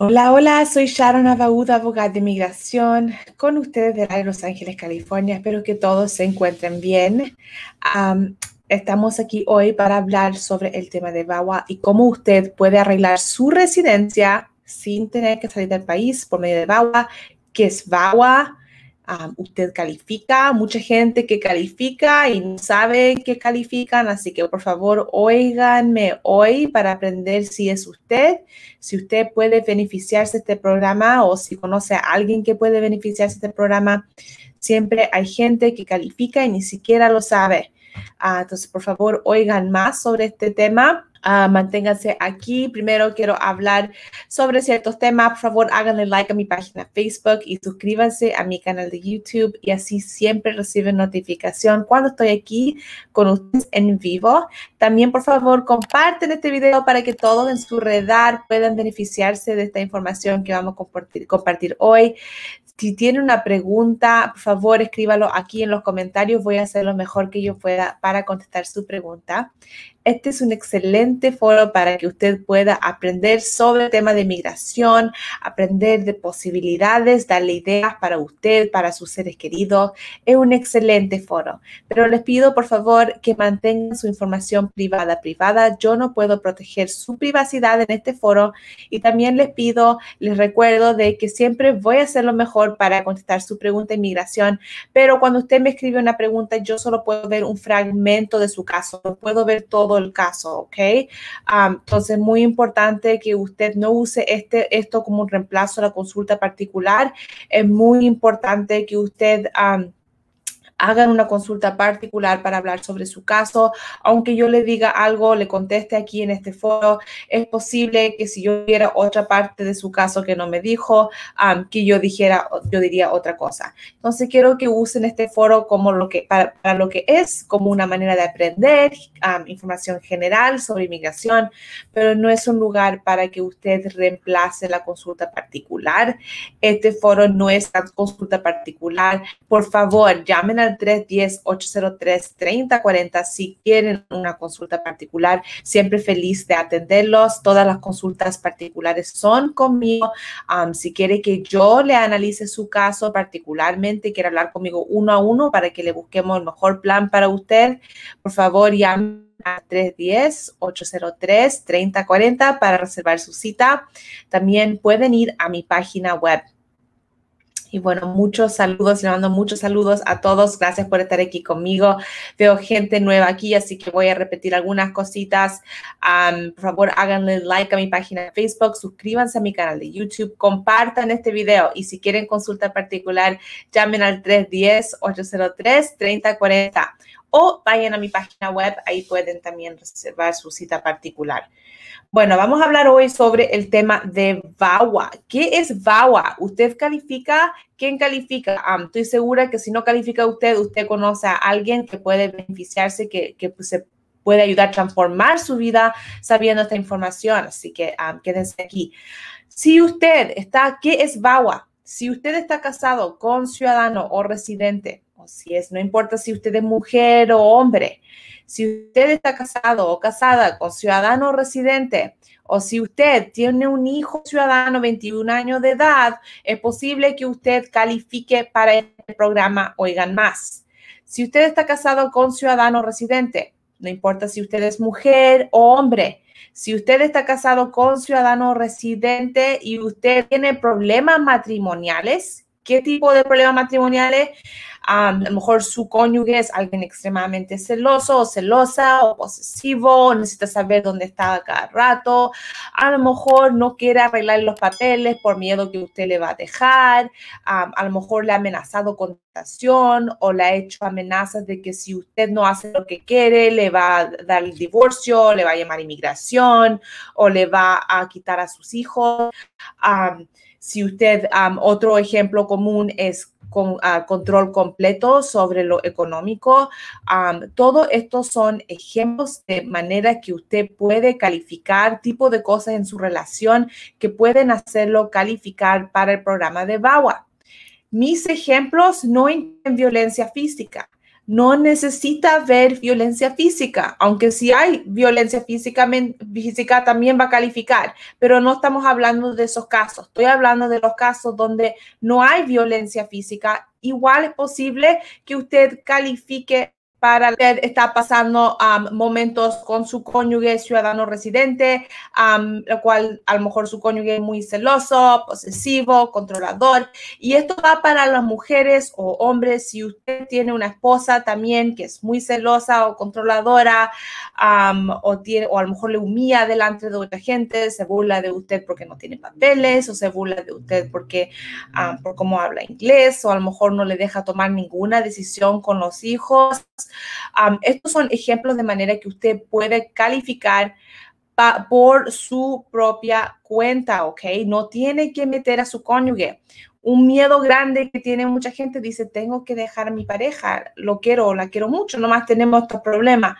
Hola, hola, soy Sharon Abaud, abogada de inmigración, con ustedes de Los Ángeles, California. Espero que todos se encuentren bien. estamos aquí hoy para hablar sobre el tema de VAWA y cómo usted puede arreglar su residencia sin tener que salir del país por medio de VAWA, que es Bawa? usted califica, mucha gente que califica y no sabe que califican, así que por favor oiganme hoy para aprender si es usted, si usted puede beneficiarse de este programa o si conoce a alguien que puede beneficiarse de este programa. Siempre hay gente que califica y ni siquiera lo sabe. Ah, entonces, por favor, oigan más sobre este tema. Ah, manténganse aquí. Primero quiero hablar sobre ciertos temas. Por favor, háganle like a mi página Facebook y suscríbanse a mi canal de YouTube y así siempre reciben notificación cuando estoy aquí con ustedes en vivo. También, por favor, comparten este video para que todos en su redar puedan beneficiarse de esta información que vamos a compartir, compartir hoy. Si tienen una pregunta, por favor, escríbalo aquí en los comentarios. Voy a hacer lo mejor que yo pueda para contestar su pregunta. Este es un excelente foro para que usted pueda aprender sobre el tema de migración, aprender de posibilidades, darle ideas para usted, para sus seres queridos. Es un excelente foro. Pero les pido, por favor, que mantengan su información privada privada. Yo no puedo proteger su privacidad en este foro. Y también les pido, les recuerdo de que siempre voy a hacer lo mejor para contestar su pregunta de migración. Pero cuando usted me escribe una pregunta, yo solo puedo ver un fragmento de su caso. No puedo ver todo el caso, ¿ok? entonces es muy importante que usted no use este, esto como un reemplazo a la consulta particular. Es muy importante que usted hagan una consulta particular para hablar sobre su caso. Aunque yo le diga algo, le conteste aquí en este foro, es posible que si yo viera otra parte de su caso que no me dijo, que yo dijera, yo diría otra cosa. Entonces quiero que usen este foro como lo que, para, lo que es, como una manera de aprender información general sobre inmigración, pero no es un lugar para que usted reemplace la consulta particular. Este foro no es la consulta particular. Por favor, llamen a 310-803-3040 si quieren una consulta particular. Siempre feliz de atenderlos. Todas las consultas particulares son conmigo. si quiere que yo le analice su caso particularmente, quiere hablar conmigo uno a uno para que le busquemos el mejor plan para usted, por favor llame a 310-803-3040 para reservar su cita. También pueden ir a mi página web y bueno, muchos saludos, le mando muchos saludos a todos. Gracias por estar aquí conmigo. Veo gente nueva aquí, así que voy a repetir algunas cositas. por favor, háganle like a mi página de Facebook, suscríbanse a mi canal de YouTube, compartan este video y si quieren consulta particular, llamen al 310-803-3040 o vayan a mi página web, ahí pueden también reservar su cita particular. Bueno, vamos a hablar hoy sobre el tema de VAWA. ¿Qué es VAWA? ¿Usted califica? ¿Quién califica? estoy segura que si no califica usted, usted conoce a alguien que puede beneficiarse, que, que se puede ayudar a transformar su vida sabiendo esta información. Así que quédense aquí. Si usted está, ¿qué es VAWA? Si usted está casado con ciudadano o residente, si es, no importa si usted es mujer o hombre, si usted está casado o casada con ciudadano residente o si usted tiene un hijo ciudadano 21 años de edad, es posible que usted califique para el este programa Oigan Más. Si usted está casado con ciudadano residente, no importa si usted es mujer o hombre, si usted está casado con ciudadano residente y usted tiene problemas matrimoniales, ¿qué tipo de problemas matrimoniales? a lo mejor su cónyuge es alguien extremadamente celoso o celosa o posesivo, necesita saber dónde está cada rato, a lo mejor no quiere arreglar los papeles por miedo que usted le va a dejar, a lo mejor le ha amenazado con tentación o le ha hecho amenazas de que si usted no hace lo que quiere, le va a dar el divorcio, le va a llamar inmigración o le va a quitar a sus hijos. si usted, otro ejemplo común es con, ah, control completo sobre lo económico. todo esto son ejemplos de maneras que usted puede calificar, tipo de cosas en su relación que pueden hacerlo calificar para el programa de BAWA. Mis ejemplos no incluyen violencia física no necesita ver violencia física, aunque si hay violencia física, física también va a calificar, pero no estamos hablando de esos casos, estoy hablando de los casos donde no hay violencia física, igual es posible que usted califique para usted está pasando momentos con su cónyuge ciudadano residente, lo cual a lo mejor su cónyuge es muy celoso, posesivo, controlador. Y esto va para las mujeres o hombres. Si usted tiene una esposa también que es muy celosa o controladora, o, o a lo mejor le humilla delante de otra gente, se burla de usted porque no tiene papeles, o se burla de usted porque por cómo habla inglés, o a lo mejor no le deja tomar ninguna decisión con los hijos estos son ejemplos de manera que usted puede calificar por su propia cuenta, ¿ok? No tiene que meter a su cónyuge. Un miedo grande que tiene mucha gente dice, tengo que dejar a mi pareja, lo quiero, la quiero mucho, nomás tenemos estos problemas.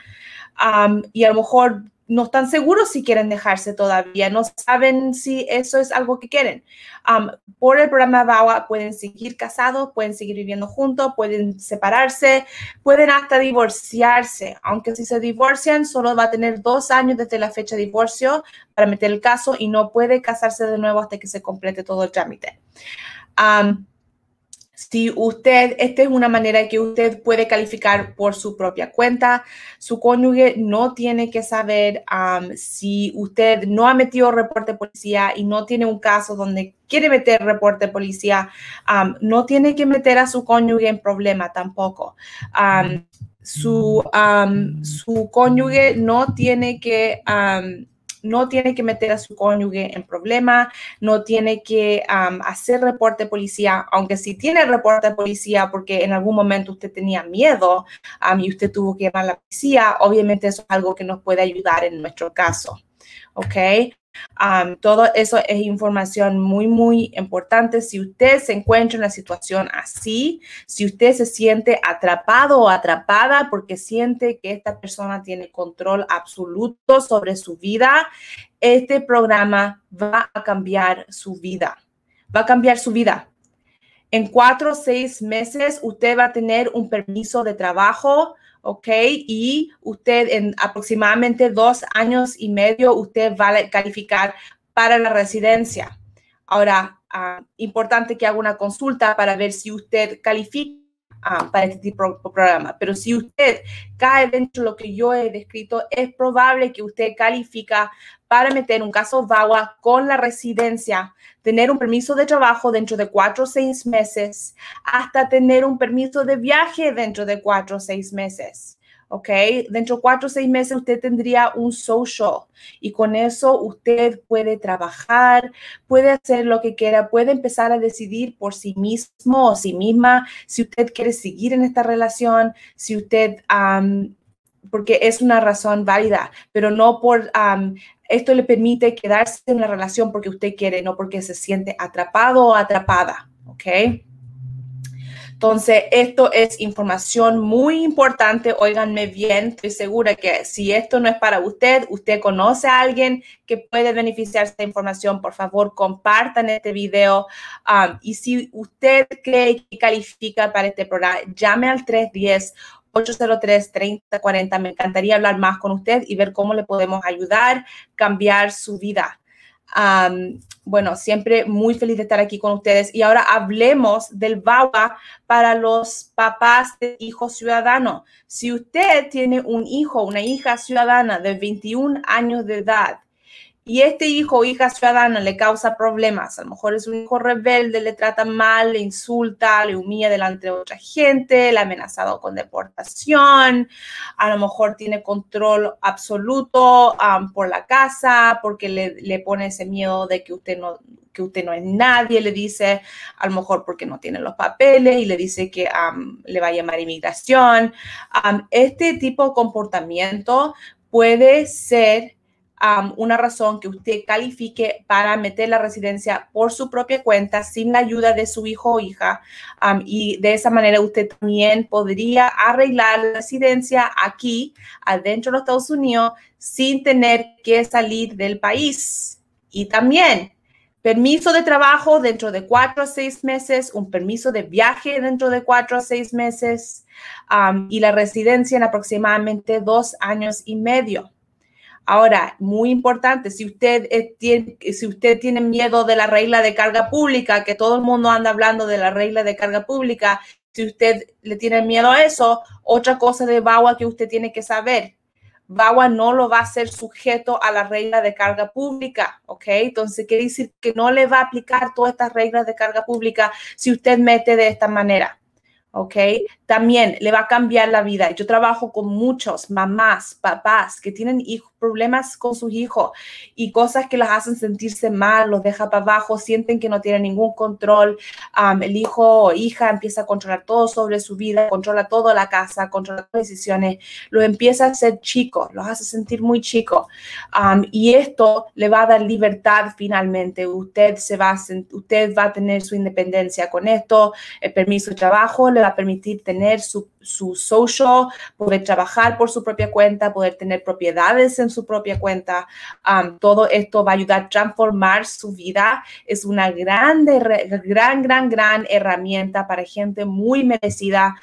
y a lo mejor no están seguros si quieren dejarse todavía, no saben si eso es algo que quieren. por el programa VAWA pueden seguir casados, pueden seguir viviendo juntos, pueden separarse, pueden hasta divorciarse, aunque si se divorcian solo va a tener dos años desde la fecha de divorcio para meter el caso y no puede casarse de nuevo hasta que se complete todo el trámite. Si usted, esta es una manera que usted puede calificar por su propia cuenta, su cónyuge no tiene que saber si usted no ha metido reporte policía y no tiene un caso donde quiere meter reporte policía, no tiene que meter a su cónyuge en problema tampoco. su, su cónyuge no tiene que no tiene que meter a su cónyuge en problema, no tiene que hacer reporte de policía, aunque si tiene reporte de policía porque en algún momento usted tenía miedo a y usted tuvo que llamar a la policía, obviamente eso es algo que nos puede ayudar en nuestro caso. ¿Ok? todo eso es información muy, muy importante. Si usted se encuentra en una situación así, si usted se siente atrapado o atrapada porque siente que esta persona tiene control absoluto sobre su vida, este programa va a cambiar su vida. Va a cambiar su vida. En cuatro o seis meses usted va a tener un permiso de trabajo ¿ok? Y usted en aproximadamente dos años y medio, usted va a calificar para la residencia. Ahora, ah, importante que haga una consulta para ver si usted califica ah, para este tipo de programa. Pero si usted cae dentro de lo que yo he descrito, es probable que usted califica para meter un caso VAWA con la residencia, tener un permiso de trabajo dentro de cuatro o seis meses, hasta tener un permiso de viaje dentro de cuatro o seis meses. ¿Ok? Dentro de cuatro o seis meses usted tendría un social y con eso usted puede trabajar, puede hacer lo que quiera, puede empezar a decidir por sí mismo o sí misma si usted quiere seguir en esta relación, si usted porque es una razón válida, pero no por esto le permite quedarse en la relación porque usted quiere, no porque se siente atrapado o atrapada, ¿ok? Entonces, esto es información muy importante. Óiganme bien, estoy segura que si esto no es para usted, usted conoce a alguien que puede beneficiarse de información, por favor, compartan este video. Um, y si usted cree que califica para este programa, llame al 310. 803-3040. Me encantaría hablar más con usted y ver cómo le podemos ayudar, a cambiar su vida. bueno, siempre muy feliz de estar aquí con ustedes. Y ahora hablemos del VAWA para los papás de hijos ciudadanos. Si usted tiene un hijo, una hija ciudadana de 21 años de edad, y este hijo o hija ciudadana le causa problemas, a lo mejor es un hijo rebelde, le trata mal, le insulta, le humilla delante de otra gente, le ha amenazado con deportación, a lo mejor tiene control absoluto por la casa porque le, pone ese miedo de que usted no que usted no es nadie, le dice, a lo mejor porque no tiene los papeles y le dice que le va a llamar inmigración. este tipo de comportamiento puede ser una razón que usted califique para meter la residencia por su propia cuenta, sin la ayuda de su hijo o hija. y de esa manera usted también podría arreglar la residencia aquí, adentro de los Estados Unidos, sin tener que salir del país. Y también permiso de trabajo dentro de cuatro a seis meses, un permiso de viaje dentro de cuatro a seis meses y la residencia en aproximadamente dos años y medio. Ahora, muy importante, si usted, eh, tiene, si usted tiene miedo de la regla de carga pública, que todo el mundo anda hablando de la regla de carga pública, si usted le tiene miedo a eso, otra cosa de BAWA que usted tiene que saber. BAWA no lo va a ser sujeto a la regla de carga pública, ¿ok? Entonces, quiere decir que no le va a aplicar todas estas reglas de carga pública si usted mete de esta manera. ¿ok? También le va a cambiar la vida. Yo trabajo con muchos mamás, papás que tienen problemas con sus hijos y cosas que las hacen sentirse mal, los deja para abajo, sienten que no tienen ningún control. el hijo o hija empieza a controlar todo sobre su vida, controla toda la casa, controla las decisiones, los empieza a ser chicos, los hace sentir muy chico y esto le va a dar libertad finalmente. Usted, se va a, usted va a tener su independencia con esto, el permiso de trabajo, va a permitir tener su, su social, poder trabajar por su propia cuenta, poder tener propiedades en su propia cuenta. todo esto va a ayudar a transformar su vida. Es una grande, gran, gran, gran herramienta para gente muy merecida.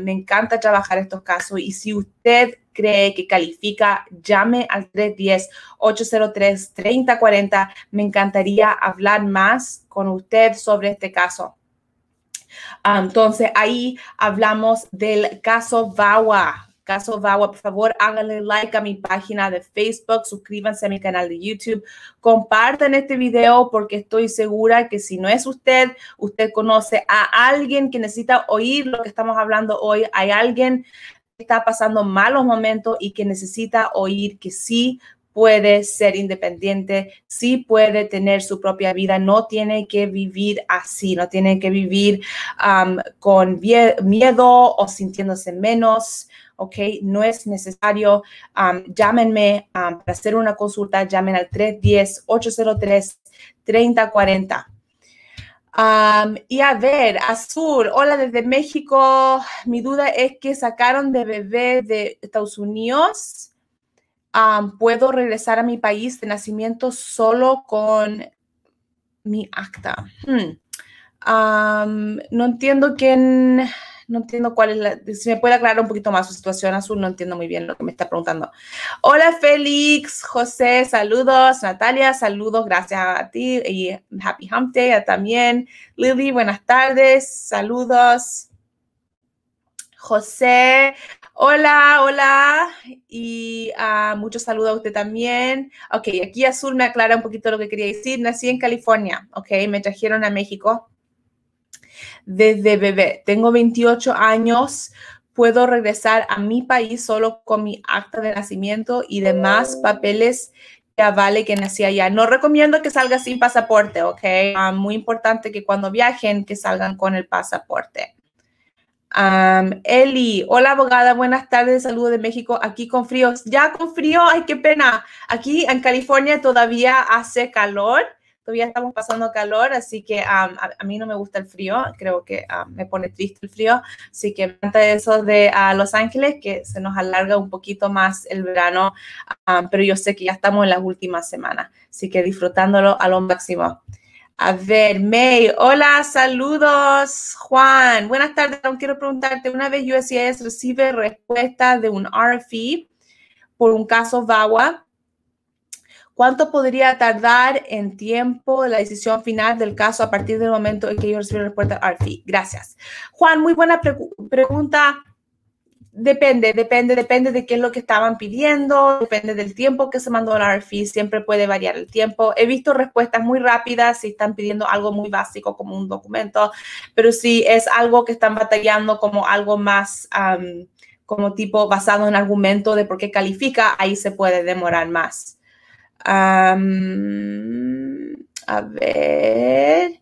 me encanta trabajar estos casos y si usted cree que califica, llame al 310-803-3040. Me encantaría hablar más con usted sobre este caso. Ah, entonces, ahí hablamos del caso VAWA. Caso VAWA, por favor, háganle like a mi página de Facebook, suscríbanse a mi canal de YouTube, compartan este video porque estoy segura que si no es usted, usted conoce a alguien que necesita oír lo que estamos hablando hoy. Hay alguien que está pasando malos momentos y que necesita oír que sí puede ser independiente, sí puede tener su propia vida, no tiene que vivir así, no tiene que vivir con miedo o sintiéndose menos. ¿ok? No es necesario. llámenme para hacer una consulta, llamen al 310-803-3040. y a ver, Azul, hola desde México. Mi duda es que sacaron de bebé de Estados Unidos puedo regresar a mi país de nacimiento solo con mi acta. Hmm. no entiendo quién, no entiendo cuál es la, si me puede aclarar un poquito más su situación azul, no entiendo muy bien lo que me está preguntando. Hola Félix, José, saludos, Natalia, saludos, gracias a ti y Happy Hump Day también. Lily, buenas tardes, saludos. José, hola, hola, y uh, ah, muchos saludos a usted también. Ok, aquí Azul me aclara un poquito lo que quería decir. Nací en California, ok, me trajeron a México desde bebé. Tengo 28 años, puedo regresar a mi país solo con mi acta de nacimiento y demás papeles que vale que nací allá. No recomiendo que salga sin pasaporte, ¿ok? Ah, muy importante que cuando viajen que salgan con el pasaporte. Um, Eli, hola abogada, buenas tardes, saludos de México, aquí con frío, ya con frío, ay, qué pena. Aquí en California todavía hace calor, todavía estamos pasando calor, así que a, mí no me gusta el frío, creo que me pone triste el frío, así que me eso de Los Ángeles, que se nos alarga un poquito más el verano, pero yo sé que ya estamos en las últimas semanas, así que disfrutándolo a lo máximo. A ver, May, hola, saludos, Juan. Buenas tardes, quiero preguntarte, una vez USCIS recibe respuesta de un RFI por un caso VAWA, ¿cuánto podría tardar en tiempo la decisión final del caso a partir del momento en que yo recibo respuesta al RFI? Gracias. Juan, muy buena pregunta. Depende, depende, depende de qué es lo que estaban pidiendo, depende del tiempo que se mandó la RFI, siempre puede variar el tiempo. He visto respuestas muy rápidas si están pidiendo algo muy básico como un documento, pero si es algo que están batallando como algo más, como tipo basado en argumento de por qué califica, ahí se puede demorar más. a ver.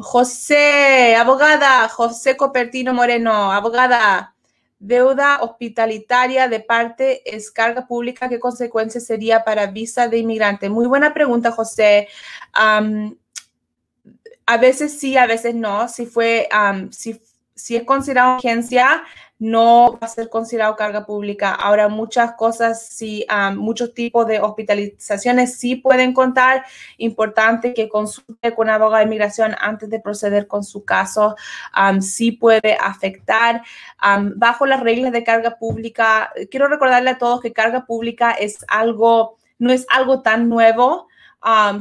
José, abogada, José Copertino Moreno, abogada deuda hospitalitaria de parte es carga pública, ¿qué consecuencias sería para visa de inmigrante? Muy buena pregunta, José. a veces sí, a veces no. Si fue, si si es considerado agencia, no va a ser considerado carga pública. Ahora, muchas cosas, sí, muchos tipos de hospitalizaciones sí pueden contar. Importante que consulte con un abogado de inmigración antes de proceder con su caso. sí puede afectar. bajo las reglas de carga pública, quiero recordarle a todos que carga pública es algo, no es algo tan nuevo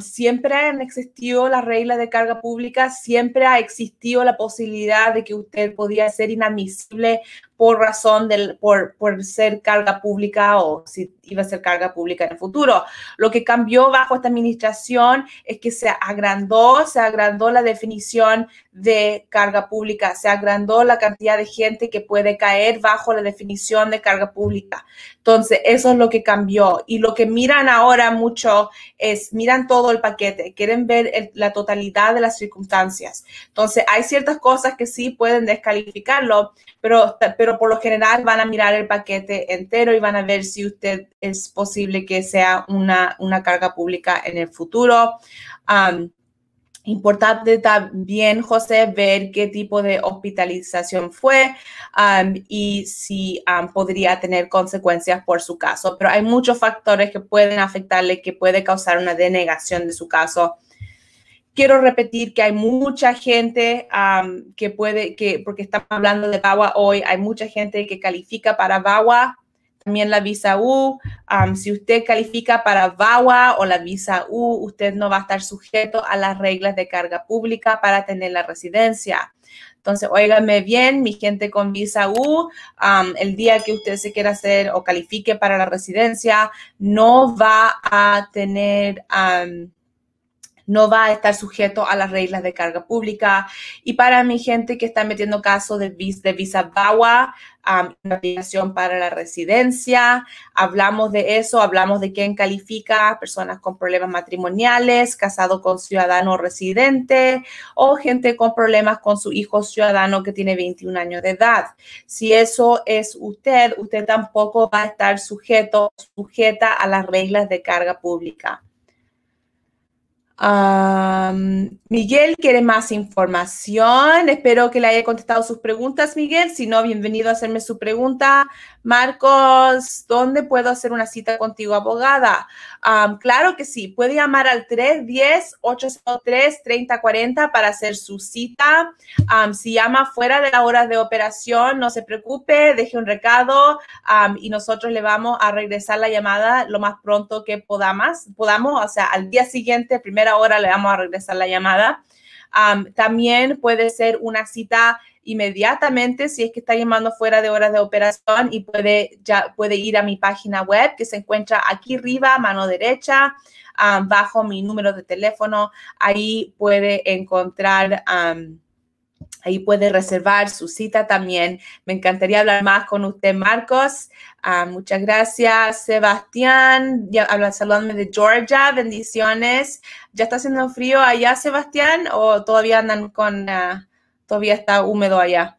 siempre han existido las reglas de carga pública, siempre ha existido la posibilidad de que usted podía ser inadmisible por razón del, por, por, ser carga pública o si iba a ser carga pública en el futuro. Lo que cambió bajo esta administración es que se agrandó, se agrandó la definición de carga pública, se agrandó la cantidad de gente que puede caer bajo la definición de carga pública. Entonces, eso es lo que cambió. Y lo que miran ahora mucho es, miran todo el paquete, quieren ver la totalidad de las circunstancias. Entonces, hay ciertas cosas que sí pueden descalificarlo, pero pero por lo general van a mirar el paquete entero y van a ver si usted es posible que sea una, una carga pública en el futuro. Importante también, José, ver qué tipo de hospitalización fue y si podría tener consecuencias por su caso. Pero hay muchos factores que pueden afectarle, que puede causar una denegación de su caso quiero repetir que hay mucha gente que puede, que, porque estamos hablando de VAWA hoy, hay mucha gente que califica para VAWA, también la visa U. si usted califica para VAWA o la visa U, usted no va a estar sujeto a las reglas de carga pública para tener la residencia. Entonces, óigame bien, mi gente con visa U, el día que usted se quiera hacer o califique para la residencia, no va a tener no va a estar sujeto a las reglas de carga pública. Y para mi gente que está metiendo caso de, de visa BAWA, aplicación para la residencia, hablamos de eso, hablamos de quién califica, personas con problemas matrimoniales, casado con ciudadano residente o gente con problemas con su hijo ciudadano que tiene 21 años de edad. Si eso es usted, usted tampoco va a estar sujeto, sujeta a las reglas de carga pública. Miguel quiere más información. Espero que le haya contestado sus preguntas, Miguel. Si no, bienvenido a hacerme su pregunta. Marcos, ¿dónde puedo hacer una cita contigo, abogada? claro que sí. Puede llamar al 310-803-3040 para hacer su cita. si llama fuera de las horas de operación, no se preocupe, deje un recado y nosotros le vamos a regresar la llamada lo más pronto que podamos, podamos o sea, al día siguiente, primero ahora le vamos a regresar la llamada. también puede ser una cita inmediatamente si es que está llamando fuera de horas de operación y puede, ya, puede ir a mi página web que se encuentra aquí arriba, mano derecha, bajo mi número de teléfono. Ahí puede encontrar... Ahí puede reservar su cita también. Me encantaría hablar más con usted, Marcos. Ah, muchas gracias, Sebastián. Ya, de Georgia. Bendiciones. ¿Ya está haciendo frío allá, Sebastián? ¿O todavía andan con... Ah, todavía está húmedo allá?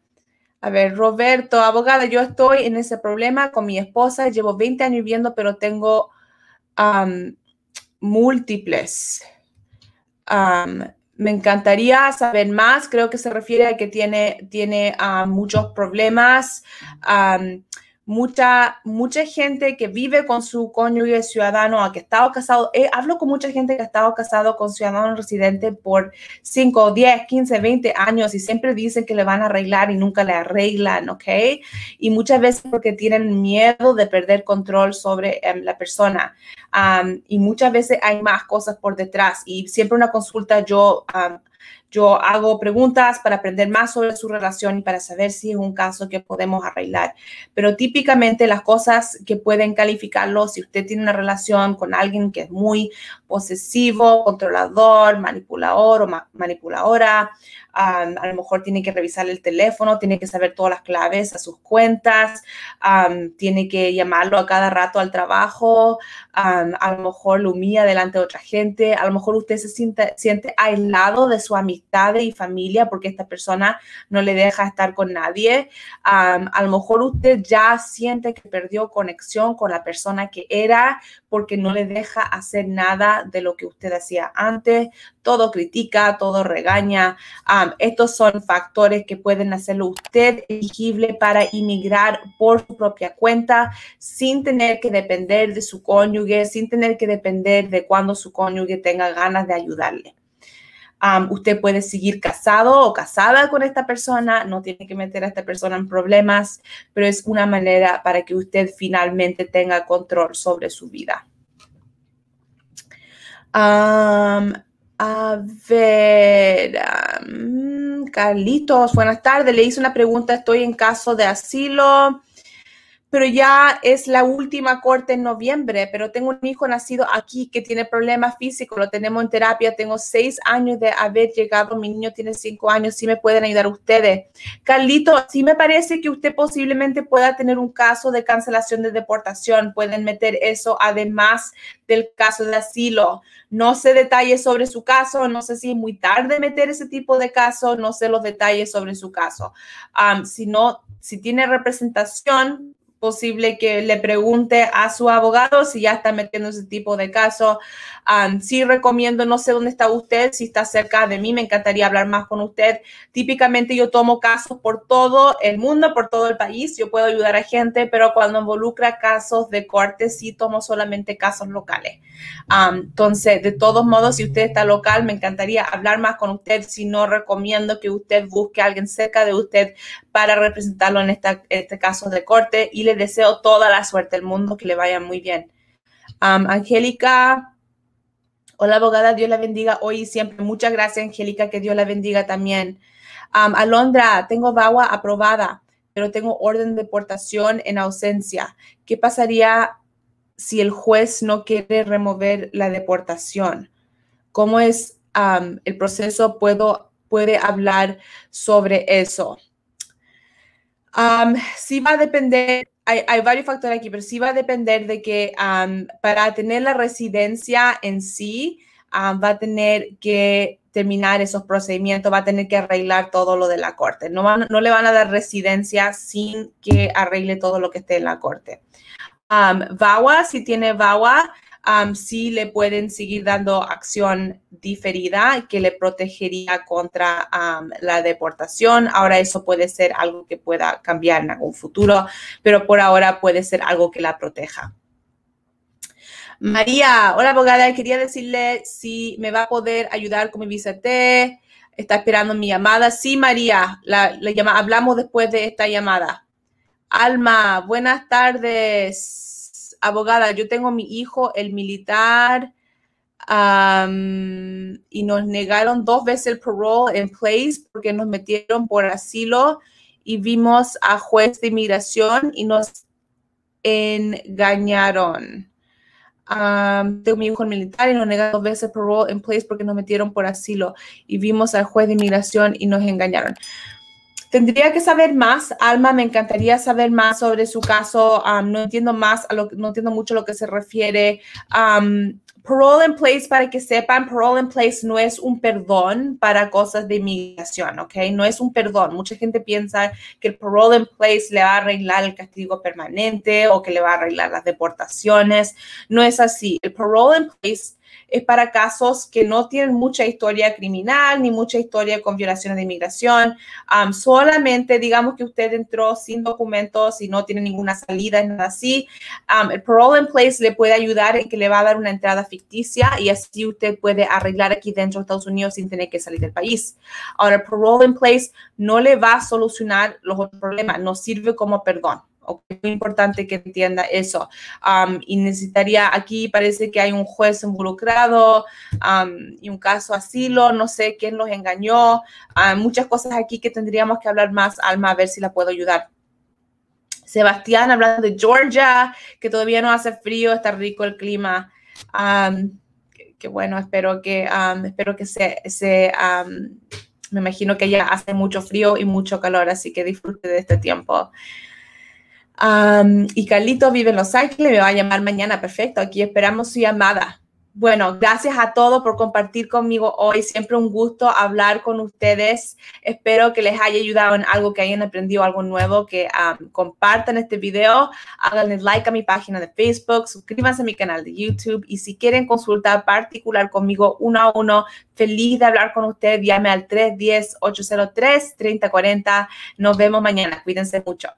A ver, Roberto, abogada, yo estoy en ese problema con mi esposa. Llevo 20 años viviendo, pero tengo múltiples. Me encantaría saber más. Creo que se refiere a que tiene, tiene ah, muchos problemas. mucha, mucha gente que vive con su cónyuge ciudadano, a que ha estado casado, eh, hablo con mucha gente que ha estado casado con ciudadano residente por 5, 10, 15, 20 años y siempre dicen que le van a arreglar y nunca le arreglan, ¿ok? Y muchas veces porque tienen miedo de perder control sobre em, la persona y muchas veces hay más cosas por detrás y siempre una consulta yo yo hago preguntas para aprender más sobre su relación y para saber si es un caso que podemos arreglar. Pero típicamente las cosas que pueden calificarlo, si usted tiene una relación con alguien que es muy posesivo, controlador, manipulador o manipuladora, a lo mejor tiene que revisar el teléfono, tiene que saber todas las claves a sus cuentas, tiene que llamarlo a cada rato al trabajo, a lo mejor lo humilla delante de otra gente, a lo mejor usted se siente, siente aislado de su amistad y familia porque esta persona no le deja estar con nadie. a lo mejor usted ya siente que perdió conexión con la persona que era porque no le deja hacer nada de lo que usted hacía antes. Todo critica, todo regaña. estos son factores que pueden hacerlo usted elegible para inmigrar por su propia cuenta sin tener que depender de su cónyuge, sin tener que depender de cuando su cónyuge tenga ganas de ayudarle usted puede seguir casado o casada con esta persona, no tiene que meter a esta persona en problemas, pero es una manera para que usted finalmente tenga control sobre su vida. a ver, Carlitos, buenas tardes. Le hice una pregunta, estoy en caso de asilo pero ya es la última corte en noviembre, pero tengo un hijo nacido aquí que tiene problemas físicos, lo tenemos en terapia, tengo seis años de haber llegado, mi niño tiene cinco años, si me pueden ayudar ustedes. Carlito, si ¿sí me parece que usted posiblemente pueda tener un caso de cancelación de deportación, pueden meter eso además del caso de asilo. No sé detalles sobre su caso, no sé si es muy tarde meter ese tipo de caso, no sé los detalles sobre su caso. si no, si tiene representación, posible que le pregunte a su abogado si ya está metiendo ese tipo de casos. sí recomiendo, no sé dónde está usted, si está cerca de mí, me encantaría hablar más con usted. Típicamente yo tomo casos por todo el mundo, por todo el país, yo puedo ayudar a gente, pero cuando involucra casos de corte, sí tomo solamente casos locales. entonces, de todos modos, si usted está local, me encantaría hablar más con usted, si no, recomiendo que usted busque a alguien cerca de usted para representarlo en este caso de corte y le deseo toda la suerte del mundo, que le vaya muy bien. Angélica, hola abogada, Dios la bendiga hoy y siempre. Muchas gracias Angélica, que Dios la bendiga también. Alondra, tengo VAWA aprobada, pero tengo orden de deportación en ausencia. ¿Qué pasaría si el juez no quiere remover la deportación? ¿Cómo es el proceso? ¿Puedo, ¿Puede hablar sobre eso? Um, sí va a depender, hay, varios factores aquí, pero sí va a depender de que para tener la residencia en sí, va a tener que terminar esos procedimientos, va a tener que arreglar todo lo de la corte. No, no le van a dar residencia sin que arregle todo lo que esté en la corte. VAWA, si tiene VAWA, si sí le pueden seguir dando acción diferida que le protegería contra la deportación. Ahora eso puede ser algo que pueda cambiar en algún futuro, pero por ahora puede ser algo que la proteja. María, hola abogada, quería decirle si me va a poder ayudar con mi visa T. Está esperando mi llamada. Sí, María, la, hablamos después de esta llamada. Alma, buenas tardes abogada, yo tengo mi hijo, el militar, y nos negaron dos veces el parole en place porque nos metieron por asilo y vimos a juez de inmigración y nos engañaron. Um, tengo mi hijo militar y nos negaron dos veces el parole en place porque nos metieron por asilo y vimos al juez de inmigración y nos engañaron. Tendría que saber más, Alma, me encantaría saber más sobre su caso. Um, no entiendo más, no entiendo mucho a lo que se refiere. Um, parole in place, para que sepan, parole in place no es un perdón para cosas de inmigración, ¿ok? No es un perdón. Mucha gente piensa que el parole in place le va a arreglar el castigo permanente o que le va a arreglar las deportaciones. No es así. El parole in place es para casos que no tienen mucha historia criminal ni mucha historia con violaciones de inmigración. solamente digamos que usted entró sin documentos y no tiene ninguna salida, nada así. el parole in place le puede ayudar en que le va a dar una entrada ficticia y así usted puede arreglar aquí dentro de Estados Unidos sin tener que salir del país. Ahora, el parole in place no le va a solucionar los problemas, no sirve como perdón. Okay, importante que entienda eso. y necesitaría, aquí parece que hay un juez involucrado y un caso asilo, no sé quién los engañó, muchas cosas aquí que tendríamos que hablar más, Alma, a ver si la puedo ayudar. Sebastián, hablando de Georgia, que todavía no hace frío, está rico el clima. qué que, bueno, espero que, espero que se... se me imagino que ya hace mucho frío y mucho calor, así que disfrute de este tiempo y Carlito vive en Los Ángeles, me va a llamar mañana, perfecto, aquí esperamos su llamada. Bueno, gracias a todos por compartir conmigo hoy. Siempre un gusto hablar con ustedes. Espero que les haya ayudado en algo, que hayan aprendido algo nuevo, que compartan este video, háganle like a mi página de Facebook, suscríbanse a mi canal de YouTube y si quieren consultar particular conmigo uno a uno, feliz de hablar con ustedes. Llame al 310-803-3040. Nos vemos mañana. Cuídense mucho.